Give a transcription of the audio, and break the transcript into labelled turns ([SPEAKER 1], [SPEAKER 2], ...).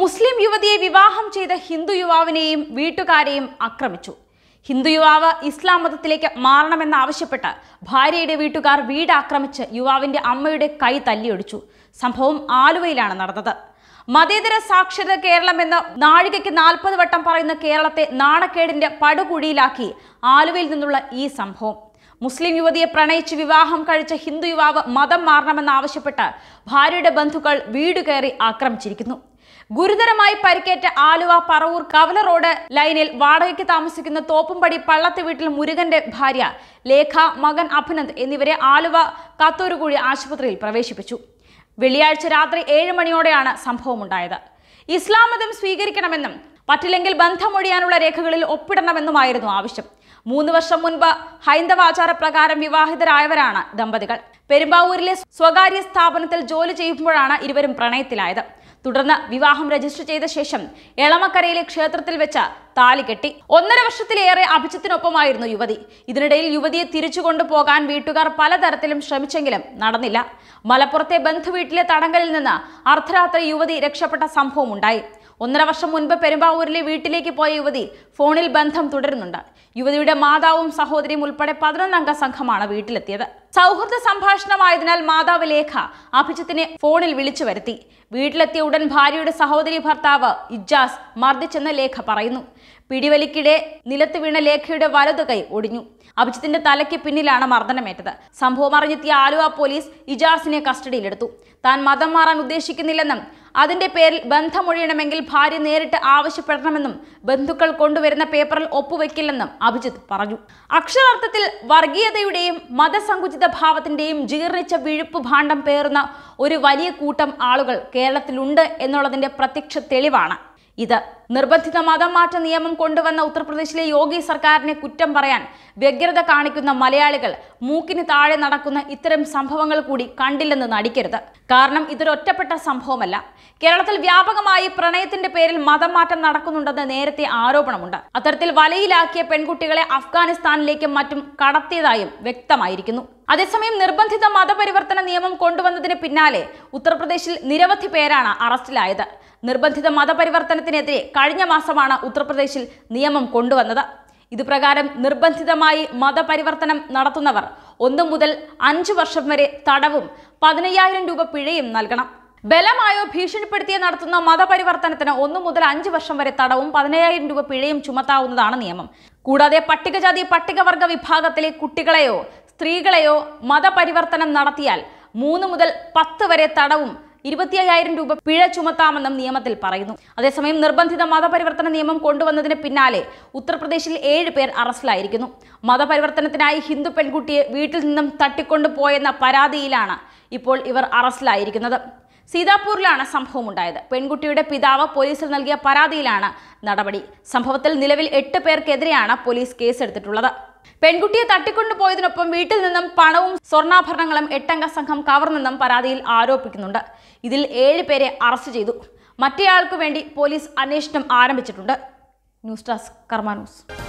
[SPEAKER 1] മുസ്ലിം യുവതിയെ വിവാഹം ചെയ്ത ഹിന്ദു യുവാവിനെയും വീട്ടുകാരെയും ആക്രമിച്ചു ഹിന്ദു യുവാവ് ഇസ്ലാം മതത്തിലേക്ക് മാറണമെന്നാവശ്യപ്പെട്ട് ഭാര്യയുടെ വീട്ടുകാർ വീട് യുവാവിന്റെ അമ്മയുടെ കൈ തല്ലിയൊടിച്ചു സംഭവം ആലുവയിലാണ് നടന്നത് മതേതര സാക്ഷരത കേരളം എന്ന് നാഴികയ്ക്ക് നാൽപ്പത് വട്ടം പറയുന്ന കേരളത്തെ നാണക്കേടിന്റെ പടുകുഴിയിലാക്കി ആലുവയിൽ നിന്നുള്ള ഈ സംഭവം മുസ്ലിം യുവതിയെ പ്രണയിച്ച് വിവാഹം കഴിച്ച ഹിന്ദു യുവാവ് മതം മാറണമെന്നാവശ്യപ്പെട്ട് ഭാര്യയുടെ ബന്ധുക്കൾ വീട് കയറി ആക്രമിച്ചിരിക്കുന്നു ഗുരുതരമായി പരിക്കേറ്റ ആലുവ പറവൂർ കവല റോഡ് ലൈനിൽ വാടകയ്ക്ക് താമസിക്കുന്ന തോപ്പുംപടി പള്ളത്ത് വീട്ടിൽ മുരുകന്റെ ഭാര്യ ലേഖ മകൻ അഭിനന്ദ് എന്നിവരെ ആലുവ കാത്തൂരുകുഴി ആശുപത്രിയിൽ പ്രവേശിപ്പിച്ചു വെള്ളിയാഴ്ച രാത്രി ഏഴ് മണിയോടെയാണ് സംഭവമുണ്ടായത് ഇസ്ലാം മതം സ്വീകരിക്കണമെന്നും പറ്റില്ലെങ്കിൽ ബന്ധമൊഴിയാനുള്ള രേഖകളിൽ ഒപ്പിടണമെന്നുമായിരുന്നു ആവശ്യം മൂന്ന് വർഷം മുൻപ് ഹൈന്ദവ ആചാരപ്രകാരം വിവാഹിതരായവരാണ് ദമ്പതികൾ പെരുമ്പാവൂരിലെ സ്വകാര്യ സ്ഥാപനത്തിൽ ജോലി ചെയ്യുമ്പോഴാണ് ഇരുവരും പ്രണയത്തിലായത് തുടർന്ന് വിവാഹം രജിസ്റ്റർ ചെയ്ത ശേഷം എളമക്കരയിലെ ക്ഷേത്രത്തിൽ വെച്ച താലി കെട്ടി ഒന്നര വർഷത്തിലേറെ അഭിജിത്തിനൊപ്പമായിരുന്നു യുവതി ഇതിനിടയിൽ യുവതിയെ തിരിച്ചു കൊണ്ടുപോകാൻ വീട്ടുകാർ പലതരത്തിലും ശ്രമിച്ചെങ്കിലും നടന്നില്ല മലപ്പുറത്തെ ബന്ധുവീട്ടിലെ തടങ്കലിൽ നിന്ന് അർദ്ധരാത്രി യുവതി രക്ഷപ്പെട്ട ഉണ്ടായി ഒന്നര വർഷം മുൻപ് പെരുമ്പാവൂരിലെ വീട്ടിലേക്ക് പോയ യുവതി ഫോണിൽ ബന്ധം തുടരുന്നുണ്ട് യുവതിയുടെ മാതാവും സഹോദരിയും ഉൾപ്പെടെ പതിനൊന്നംഗ സംഘമാണ് വീട്ടിലെത്തിയത് സൗഹൃദ സംഭാഷണമായതിനാൽ മാതാവ് ലേഖ അഭിജിത്തിനെ ഫോണിൽ വിളിച്ചു വരുത്തി വീട്ടിലെത്തിയ ഉടൻ ഭാര്യയുടെ സഹോദരി ഭർത്താവ് ഇജാസ് മർദ്ദിച്ചെന്ന ലേഖ പറയുന്നു പിടിവലിക്കിടെ നിലത്ത് വീണ ലേഖയുടെ വലതുകൈ കൈ ഒടിഞ്ഞു അഭിജിത്തിന്റെ തലയ്ക്ക് പിന്നിലാണ് മർദ്ദനമേറ്റത് സംഭവം അറിഞ്ഞെത്തിയ ആലുവ പോലീസ് ഇജാസിനെ കസ്റ്റഡിയിലെടുത്തു താൻ മതം മാറാൻ ഉദ്ദേശിക്കുന്നില്ലെന്നും അതിന്റെ പേരിൽ ബന്ധമൊഴിയണമെങ്കിൽ ഭാര്യ നേരിട്ട് ആവശ്യപ്പെടണമെന്നും ബന്ധുക്കൾ കൊണ്ടുവരുന്ന പേപ്പറിൽ ഒപ്പുവെക്കില്ലെന്നും അഭിജിത്ത് പറഞ്ഞു അക്ഷരാർത്ഥത്തിൽ വർഗീയതയുടെയും മതസങ്കുചിത ഭാവത്തിന്റെയും ജീർണിച്ച വിഴുപ്പ് ഭാണ്ഡം പേറുന്ന ഒരു വലിയ കൂട്ടം ആളുകൾ കേരളത്തിലുണ്ട് എന്നുള്ളതിന്റെ പ്രത്യക്ഷ തെളിവാണ് ഇത് നിർബന്ധിത മതംമാറ്റ നിയമം കൊണ്ടുവന്ന ഉത്തർപ്രദേശിലെ യോഗി സർക്കാരിനെ കുറ്റം പറയാൻ വ്യഗ്രത കാണിക്കുന്ന മലയാളികൾ മൂക്കിന് താഴെ നടക്കുന്ന ഇത്തരം സംഭവങ്ങൾ കൂടി കണ്ടില്ലെന്ന് നടിക്കരുത് കാരണം ഇതൊരൊറ്റപ്പെട്ട സംഭവമല്ല കേരളത്തിൽ വ്യാപകമായി പ്രണയത്തിന്റെ പേരിൽ മതം മാറ്റം നടക്കുന്നുണ്ടെന്ന് നേരത്തെ ആരോപണമുണ്ട് അത്തരത്തിൽ വലയിലാക്കിയ പെൺകുട്ടികളെ അഫ്ഗാനിസ്ഥാനിലേക്കും മറ്റും കടത്തിയതായും വ്യക്തമായിരിക്കുന്നു അതേസമയം നിർബന്ധിത മതപരിവർത്തന നിയമം കൊണ്ടുവന്നതിന് പിന്നാലെ ഉത്തർപ്രദേശിൽ നിരവധി പേരാണ് അറസ്റ്റിലായത് നിർബന്ധിത മതപരിവർത്തനത്തിനെതിരെ കഴിഞ്ഞ മാസമാണ് ഉത്തർപ്രദേശിൽ നിയമം കൊണ്ടുവന്നത് ഇതുപ്രകാരം നിർബന്ധിതമായി മതപരിവർത്തനം നടത്തുന്നവർ ഒന്നു മുതൽ അഞ്ചു വർഷം വരെ തടവും പതിനയ്യായിരം രൂപ പിഴയും നൽകണം ബലമായോ ഭീഷണിപ്പെടുത്തിയ നടത്തുന്ന മതപരിവർത്തനത്തിന് ഒന്നു മുതൽ അഞ്ചു വർഷം വരെ തടവും പതിനയ്യായിരം രൂപ പിഴയും ചുമത്താവുന്നതാണ് നിയമം കൂടാതെ പട്ടികജാതി പട്ടികവർഗ വിഭാഗത്തിലെ കുട്ടികളെയോ സ്ത്രീകളെയോ മതപരിവർത്തനം നടത്തിയാൽ മൂന്ന് മുതൽ പത്ത് വരെ തടവും ഇരുപത്തി അയ്യായിരം രൂപ പിഴ ചുമത്താമെന്നും നിയമത്തിൽ പറയുന്നു അതേസമയം നിർബന്ധിത മതപരിവർത്തന നിയമം കൊണ്ടുവന്നതിന് പിന്നാലെ ഉത്തർപ്രദേശിൽ ഏഴ് പേർ അറസ്റ്റിലായിരിക്കുന്നു മതപരിവർത്തനത്തിനായി ഹിന്ദു പെൺകുട്ടിയെ വീട്ടിൽ നിന്നും തട്ടിക്കൊണ്ടുപോയെന്ന പരാതിയിലാണ് ഇപ്പോൾ ഇവർ അറസ്റ്റിലായിരിക്കുന്നത് സീതാപൂരിലാണ് സംഭവം ഉണ്ടായത് പെൺകുട്ടിയുടെ പിതാവ് പോലീസിൽ നൽകിയ പരാതിയിലാണ് നടപടി സംഭവത്തിൽ നിലവിൽ എട്ട് പേർക്കെതിരെയാണ് പോലീസ് കേസെടുത്തിട്ടുള്ളത് പെൺകുട്ടിയെ തട്ടിക്കൊണ്ടുപോയതിനൊപ്പം വീട്ടിൽ നിന്നും പണവും സ്വർണ്ണാഭരണങ്ങളും എട്ടംഗ സംഘം കവർന്നെന്നും പരാതിയിൽ ആരോപിക്കുന്നുണ്ട് ഇതിൽ ഏഴ് പേരെ അറസ്റ്റ് ചെയ്തു മറ്റേയാൾക്കു വേണ്ടി പോലീസ് അന്വേഷണം ആരംഭിച്ചിട്ടുണ്ട് ന്യൂസ് ഡെസ്ക് കർമാനൂസ്